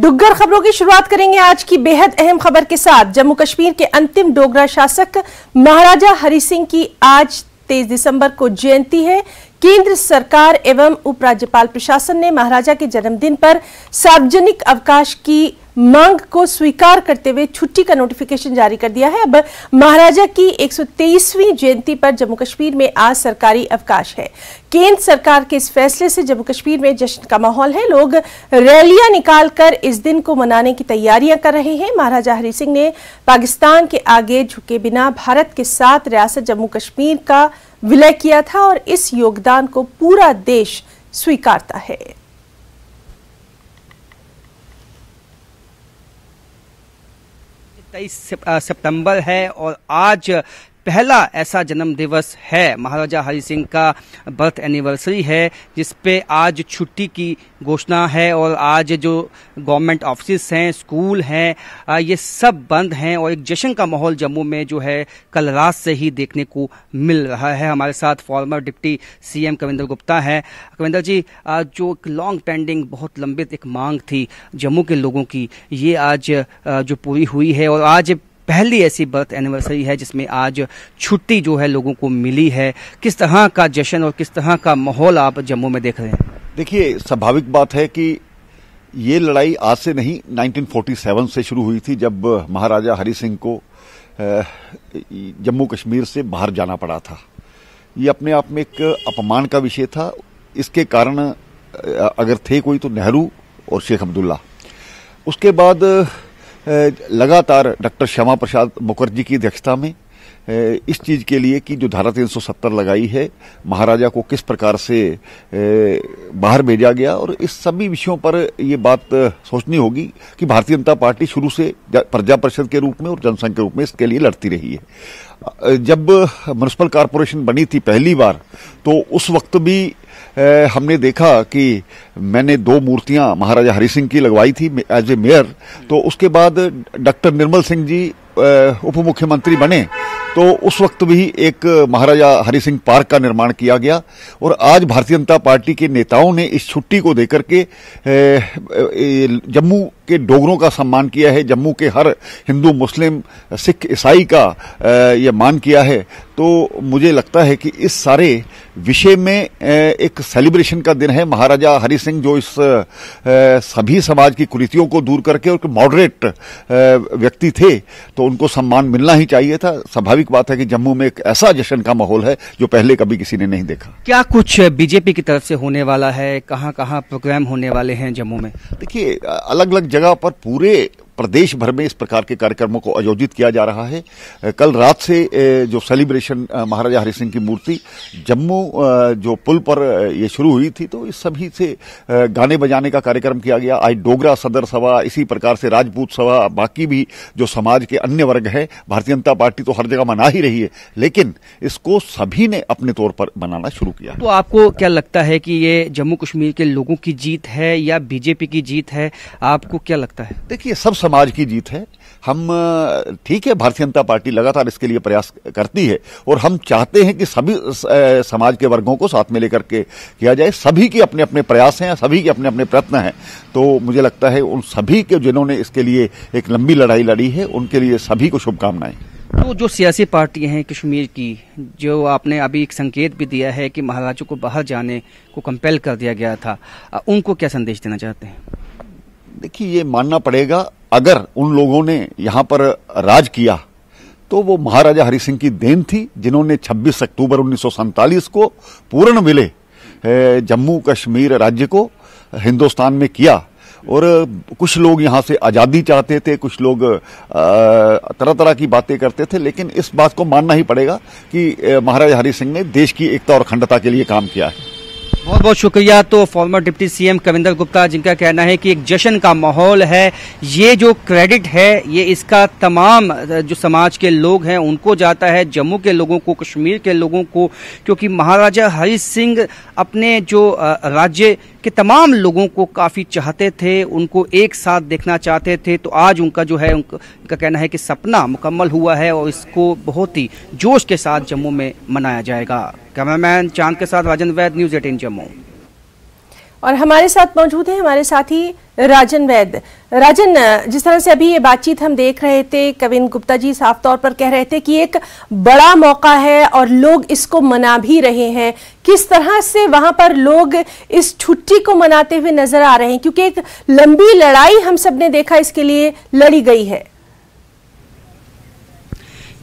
डुग्गर खबरों की शुरुआत करेंगे आज की बेहद अहम खबर के साथ जम्मू कश्मीर के अंतिम डोगरा शासक महाराजा हरि सिंह की आज तेईस दिसंबर को जयंती है केंद्र सरकार एवं उपराज्यपाल प्रशासन ने महाराजा के जन्मदिन पर सार्वजनिक अवकाश की मांग को स्वीकार करते हुए छुट्टी का नोटिफिकेशन जारी कर दिया है अब महाराजा की 123वीं जयंती पर जम्मू कश्मीर में आज सरकारी अवकाश है केंद्र सरकार के इस फैसले से जम्मू कश्मीर में जश्न का माहौल है लोग रैलियां निकालकर इस दिन को मनाने की तैयारियां कर रहे हैं महाराजा हरि सिंह ने पाकिस्तान के आगे झुके बिना भारत के साथ रियासत जम्मू कश्मीर का विलय किया था और इस योगदान को पूरा देश स्वीकारता है तेईस सितंबर है और आज पहला ऐसा जन्म दिवस है महाराजा हरि सिंह का बर्थ एनिवर्सरी है जिस पे आज छुट्टी की घोषणा है और आज जो गवर्नमेंट ऑफिस हैं स्कूल हैं ये सब बंद हैं और एक जश्न का माहौल जम्मू में जो है कल रात से ही देखने को मिल रहा है हमारे साथ former deputy CM Kavinder Gupta है कविंदर जी जो एक लॉन्ग पेंडिंग बहुत लंबित एक मांग थी जम्मू के लोगों की ये आज जो पूरी हुई है और आज पहली ऐसी बर्थ एनिवर्सरी है जिसमें आज छुट्टी जो है लोगों को मिली है किस तरह का जश्न और किस तरह का माहौल आप जम्मू में देख रहे हैं देखिए स्वाभाविक बात है कि ये लड़ाई आज से नहीं 1947 से शुरू हुई थी जब महाराजा हरि सिंह को जम्मू कश्मीर से बाहर जाना पड़ा था ये अपने आप में एक अपमान का विषय था इसके कारण अगर थे कोई तो नेहरू और शेख अब्दुल्ला उसके बाद लगातार डॉक्टर श्यामा प्रसाद मुखर्जी की अध्यक्षता में इस चीज के लिए कि जो धारा 370 लगाई है महाराजा को किस प्रकार से बाहर भेजा गया और इस सभी विषयों पर ये बात सोचनी होगी कि भारतीय जनता पार्टी शुरू से प्रजा परिषद के रूप में और जनसंघ के रूप में इसके लिए लड़ती रही है जब म्यूनसिपल कॉरपोरेशन बनी थी पहली बार तो उस वक्त भी हमने देखा कि मैंने दो मूर्तियां महाराजा हरि सिंह की लगवाई थी एज ए मेयर तो उसके बाद डॉक्टर निर्मल सिंह जी उप मुख्यमंत्री बने तो उस वक्त भी एक महाराजा हरि सिंह पार्क का निर्माण किया गया और आज भारतीय जनता पार्टी के नेताओं ने इस छुट्टी को देकर के जम्मू के डोगरों का सम्मान किया है जम्मू के हर हिंदू मुस्लिम सिख ईसाई का ये मान किया है तो मुझे लगता है कि इस सारे विषय में एक सेलिब्रेशन का दिन है महाराजा हरि सिंह जो इस सभी समाज की कुरीतियों को दूर करके और मॉडरेट व्यक्ति थे तो उनको सम्मान मिलना ही चाहिए था स्वाभाविक बात है कि जम्मू में एक ऐसा जश्न का माहौल है जो पहले कभी किसी ने नहीं देखा क्या कुछ बीजेपी की तरफ से होने वाला है कहाँ कहाँ प्रोग्राम होने वाले हैं जम्मू में देखिए अलग अलग जगह जगह पर पूरे प्रदेश भर में इस प्रकार के कार्यक्रमों को आयोजित किया जा रहा है कल रात से जो सेलिब्रेशन महाराजा हरि सिंह की मूर्ति जम्मू जो पुल पर ये शुरू हुई थी तो इस सभी से गाने बजाने का कार्यक्रम किया गया आज डोगरा सदर सभा इसी प्रकार से राजपूत सभा बाकी भी जो समाज के अन्य वर्ग है भारतीय जनता पार्टी तो हर जगह मना ही रही है लेकिन इसको सभी ने अपने तौर पर मनाना शुरू किया तो आपको क्या लगता है कि ये जम्मू कश्मीर के लोगों की जीत है या बीजेपी की जीत है आपको क्या लगता है देखिए सब समाज की जीत है हम ठीक है भारतीय जनता पार्टी लगातार इसके लिए प्रयास करती है और हम चाहते हैं कि सभी समाज के वर्गों को साथ में लेकर के किया जाए सभी के अपने अपने प्रयास हैं सभी के अपने अपने प्रयत्न हैं तो मुझे लगता है उन सभी के जिन्होंने इसके लिए एक लंबी लड़ाई लड़ी है उनके लिए सभी को शुभकामनाएं तो जो सियासी पार्टियां हैं कश्मीर की जो आपने अभी एक संकेत भी दिया है कि महाराजों को बाहर जाने को कंपेल कर दिया गया था उनको क्या संदेश देना चाहते हैं देखिए ये मानना पड़ेगा अगर उन लोगों ने यहाँ पर राज किया तो वो महाराजा हरि सिंह की देन थी जिन्होंने 26 अक्टूबर उन्नीस को पूर्ण विलय जम्मू कश्मीर राज्य को हिंदुस्तान में किया और कुछ लोग यहाँ से आज़ादी चाहते थे कुछ लोग तरह तरह की बातें करते थे लेकिन इस बात को मानना ही पड़ेगा कि महाराजा हरि सिंह ने देश की एकता और अखंडता के लिए काम किया है बहुत बहुत शुक्रिया तो former deputy CM Kavinder Gupta जिनका कहना है कि एक जश्न का माहौल है ये जो क्रेडिट है ये इसका तमाम जो समाज के लोग हैं उनको जाता है जम्मू के लोगों को कश्मीर के लोगों को क्योंकि महाराजा हरि सिंह अपने जो राज्य के तमाम लोगों को काफ़ी चाहते थे उनको एक साथ देखना चाहते थे तो आज उनका जो है उनका कहना है कि सपना मुकम्मल हुआ है और इसको बहुत ही जोश के साथ जम्मू में मनाया जाएगा कैमरामैन चांद के साथ राजन वैद न्यूज एटीन जम्मू और हमारे साथ मौजूद है हमारे साथी राजन वैद राजन जिस तरह से अभी ये बातचीत हम देख रहे थे कविन गुप्ता जी साफ तौर पर कह रहे थे कि एक बड़ा मौका है और लोग इसको मना भी रहे हैं किस तरह से वहां पर लोग इस छुट्टी को मनाते हुए नजर आ रहे हैं क्योंकि एक लंबी लड़ाई हम सब ने देखा इसके लिए लड़ी गई है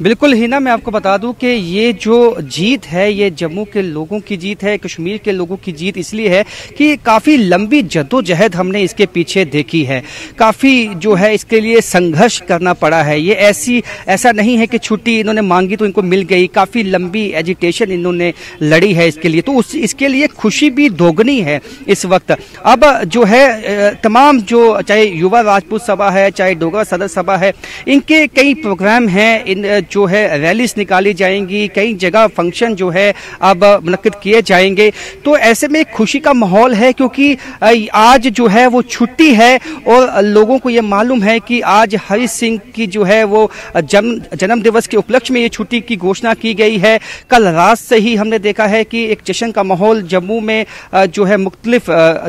बिल्कुल ना मैं आपको बता दूं कि ये जो जीत है ये जम्मू के लोगों की जीत है कश्मीर के लोगों की जीत इसलिए है कि काफ़ी लंबी जद्दोजहद हमने इसके पीछे देखी है काफ़ी जो है इसके लिए संघर्ष करना पड़ा है ये ऐसी ऐसा नहीं है कि छुट्टी इन्होंने मांगी तो इनको मिल गई काफ़ी लंबी एजिटेशन इन्होंने लड़ी है इसके लिए तो उस इसके लिए खुशी भी दोगुनी है इस वक्त अब जो है तमाम जो चाहे युवा राजपूत सभा है चाहे डोगरा सदर सभा है इनके कई प्रोग्राम हैं इन जो है रैलीस निकाली जाएंगी कई जगह फंक्शन जो है अब मुनद किए जाएंगे तो ऐसे में खुशी का माहौल है क्योंकि आज जो है वो छुट्टी है और लोगों को ये मालूम है कि आज हरि सिंह की जो है वो जन्म दिवस के उपलक्ष्य में ये छुट्टी की घोषणा की गई है कल रात से ही हमने देखा है कि एक जश्न का माहौल जम्मू में जो है मुख्तलिफ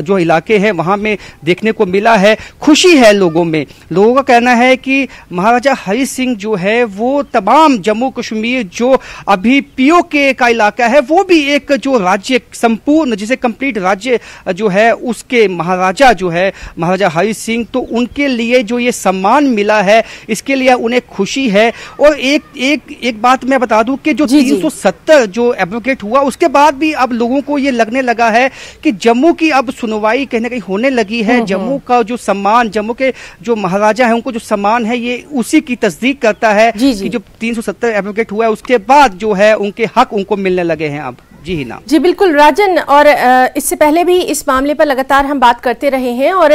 जो इलाके हैं वहाँ में देखने को मिला है खुशी है लोगों में लोगों का कहना है कि महाराजा हरि सिंह जो है वो तमाम तमाम जम्मू कश्मीर जो अभी पीओके का इलाका है वो भी एक जो राज्य संपूर्ण जिसे कंप्लीट राज्य जो है उसके महाराजा जो है महाराजा हरि सिंह तो उनके लिए जो ये सम्मान मिला है इसके लिए उन्हें खुशी है और एक एक एक बात मैं बता दूं कि जो जी, 370 जो एडवोकेट हुआ उसके बाद भी अब लोगों को ये लगने लगा है कि जम्मू की अब सुनवाई कहीं ना कहीं होने लगी है हम्म, जम्मू हम्म। का जो सम्मान जम्मू के जो महाराजा है उनको जो सम्मान है ये उसी की तस्दीक करता है जी, जी. कि जो तीन सौ सत्तर एडवोकेट हुआ है उसके बाद जो है उनके हक उनको मिलने लगे हैं अब जी हिना जी बिल्कुल राजन और इससे पहले भी इस मामले पर लगातार हम बात करते रहे हैं और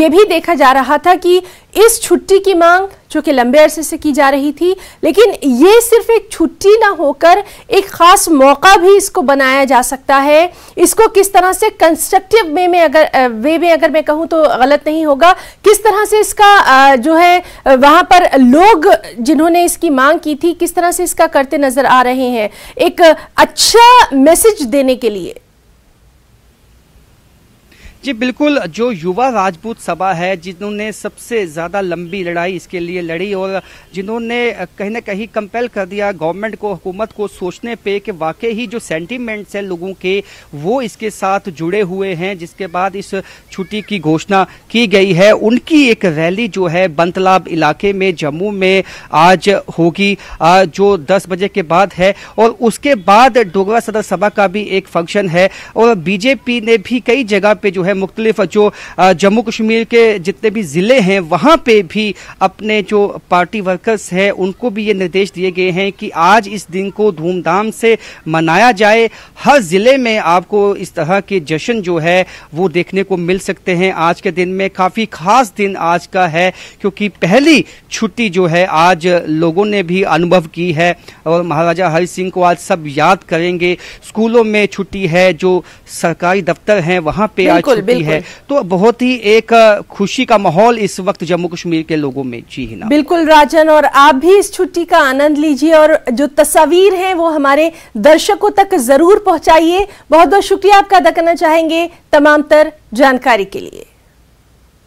ये भी देखा जा रहा था कि इस छुट्टी की मांग जो कि लंबे अरसे से की जा रही थी लेकिन ये सिर्फ एक छुट्टी ना होकर एक ख़ास मौका भी इसको बनाया जा सकता है इसको किस तरह से कंस्ट्रक्टिव वे में अगर वे में अगर मैं कहूँ तो गलत नहीं होगा किस तरह से इसका जो है वहाँ पर लोग जिन्होंने इसकी मांग की थी किस तरह से इसका करते नज़र आ रहे हैं एक अच्छा मैसेज देने के लिए जी बिल्कुल जो युवा राजपूत सभा है जिन्होंने सबसे ज़्यादा लंबी लड़ाई इसके लिए लड़ी और जिन्होंने कहीं ना कहीं कंपेल कर दिया गवर्नमेंट को हुकूमत को सोचने पे कि वाकई ही जो सेंटीमेंट्स हैं लोगों के वो इसके साथ जुड़े हुए हैं जिसके बाद इस छुट्टी की घोषणा की गई है उनकी एक रैली जो है बंतलाब इलाके में जम्मू में आज होगी जो दस बजे के बाद है और उसके बाद डोगरा सदर सभा का भी एक फंक्शन है और बीजेपी ने भी कई जगह पे जो है मुख्तलिफ जो जम्मू कश्मीर के जितने भी ज़िले हैं वहां पे भी अपने जो पार्टी वर्कर्स हैं उनको भी ये निर्देश दिए गए हैं कि आज इस दिन को धूमधाम से मनाया जाए हर ज़िले में आपको इस तरह के जश्न जो है वो देखने को मिल सकते हैं आज के दिन में काफ़ी खास दिन आज का है क्योंकि पहली छुट्टी जो है आज लोगों ने भी अनुभव की है और महाराजा हरि सिंह को आज सब याद करेंगे स्कूलों में छुट्टी है जो सरकारी दफ्तर हैं वहां पे आज सकती है तो बहुत ही एक खुशी का माहौल इस वक्त जम्मू कश्मीर के लोगों में जी हिना बिल्कुल राजन और आप भी इस छुट्टी का आनंद लीजिए और जो तस्वीर है वो हमारे दर्शकों तक जरूर पहुंचाइए बहुत बहुत शुक्रिया आपका अदा करना चाहेंगे तमाम तर जानकारी के लिए